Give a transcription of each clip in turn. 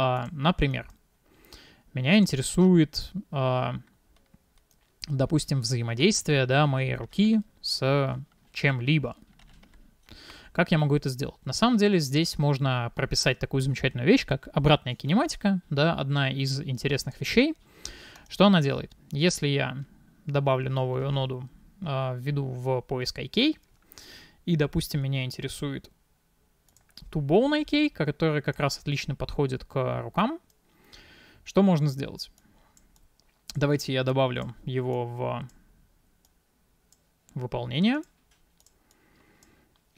А, например, меня интересует, а, допустим, взаимодействие да, моей руки с чем-либо. Как я могу это сделать? На самом деле здесь можно прописать такую замечательную вещь, как обратная кинематика, да, одна из интересных вещей. Что она делает? Если я добавлю новую ноду, а, введу в поиск IK, и, допустим, меня интересует Тубоуной кей, который как раз отлично подходит к рукам. Что можно сделать? Давайте я добавлю его в выполнение.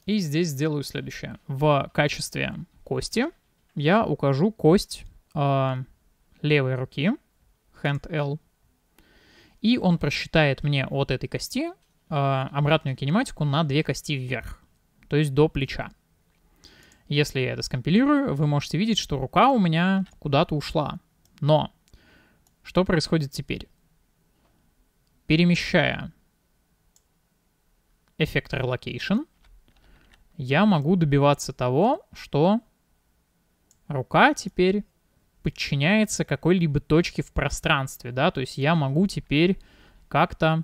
И здесь сделаю следующее. В качестве кости я укажу кость э, левой руки, hand L, и он просчитает мне от этой кости э, обратную кинематику на две кости вверх, то есть до плеча. Если я это скомпилирую, вы можете видеть, что рука у меня куда-то ушла. Но что происходит теперь? Перемещая эффектор relocation, я могу добиваться того, что рука теперь подчиняется какой-либо точке в пространстве, да, то есть я могу теперь как-то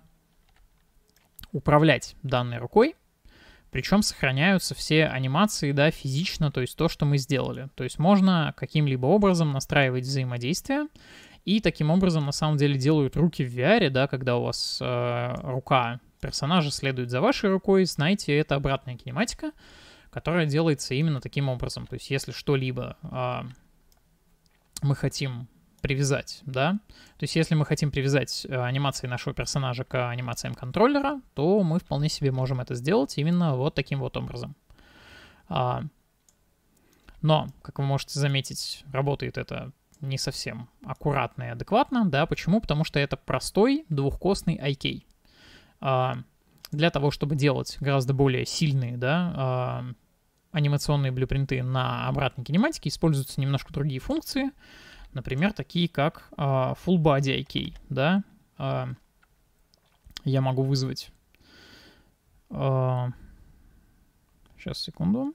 управлять данной рукой, причем сохраняются все анимации, да, физично, то есть то, что мы сделали. То есть можно каким-либо образом настраивать взаимодействие, и таким образом на самом деле делают руки в VR, да, когда у вас э, рука персонажа следует за вашей рукой, знаете, это обратная кинематика, которая делается именно таким образом. То есть если что-либо э, мы хотим привязать, да. То есть если мы хотим привязать э, анимации нашего персонажа к анимациям контроллера, то мы вполне себе можем это сделать именно вот таким вот образом. А, но, как вы можете заметить, работает это не совсем аккуратно и адекватно, да, почему? Потому что это простой двухкостный IK. А, для того, чтобы делать гораздо более сильные, да, а, анимационные блюпринты на обратной кинематике, используются немножко другие функции. Например, такие как э, Full Body IK, да, э, я могу вызвать. Э, а, сейчас, секунду.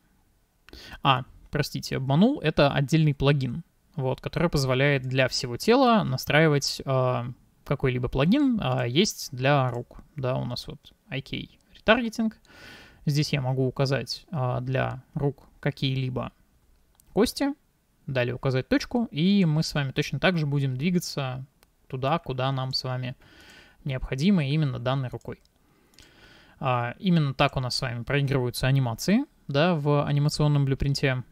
А, простите, обманул, это отдельный плагин, вот, который позволяет для всего тела настраивать э, какой-либо плагин, а есть для рук, да, у нас вот IK ретаргетинг, здесь я могу указать э, для рук какие-либо кости, далее указать точку, и мы с вами точно так же будем двигаться туда, куда нам с вами необходимо именно данной рукой. А, именно так у нас с вами проигрываются анимации, да, в анимационном блюпринте.